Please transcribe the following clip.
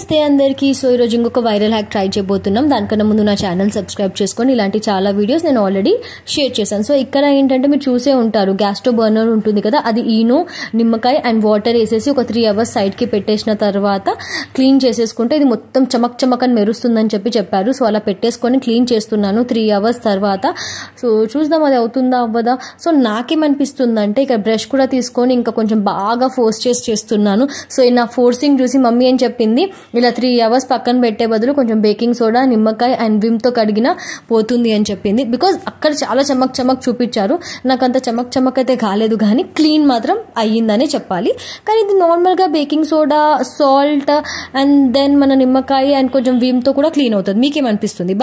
నమస్తే అందరికీ సో ఈరోజు ఇంకొక వైరల్ హ్యాక్ ట్రై చేయబోతున్నాం దానికన్నా ముందు నా ఛానల్ సబ్స్క్రైబ్ చేసుకొని ఇలాంటి చాలా వీడియోస్ నేను ఆల్రెడీ షేర్ చేశాను సో ఇక్కడ ఏంటంటే మీరు చూసే ఉంటారు గ్యాస్టో బర్నర్ ఉంటుంది కదా అది ఈనో నిమ్మకాయ అండ్ వాటర్ వేసేసి ఒక త్రీ అవర్స్ సైడ్కి పెట్టేసిన తర్వాత క్లీన్ చేసేసుకుంటే ఇది మొత్తం చమక్ చమక్ అని మెరుస్తుందని చెప్పి చెప్పారు సో అలా పెట్టేసుకొని క్లీన్ చేస్తున్నాను త్రీ అవర్స్ తర్వాత సో చూద్దాం అది అవుతుందా అవ్వదా సో నాకేమనిపిస్తుందంటే ఇక్కడ బ్రష్ కూడా తీసుకొని ఇంకా కొంచెం బాగా ఫోర్స్ చేసి చేస్తున్నాను సో నా ఫోర్సింగ్ చూసి మమ్మీ ఏం చెప్పింది ఇలా త్రీ అవర్స్ పక్కన పెట్టే బదులు కొంచెం బేకింగ్ సోడా నిమ్మకాయ అండ్ విమ్తో కడిగిన పోతుంది అని చెప్పింది బికాజ్ అక్కడ చాలా చమక్ చమక్ చూపించారు నాకు అంత చమక్ చమక్ అయితే కాలేదు కానీ క్లీన్ మాత్రం అయ్యిందని చెప్పాలి కానీ ఇది నార్మల్గా baking soda salt and then మన నిమ్మకాయ అండ్ కొంచెం విమ్తో కూడా క్లీన్ అవుతుంది మీకేమనిపిస్తుంది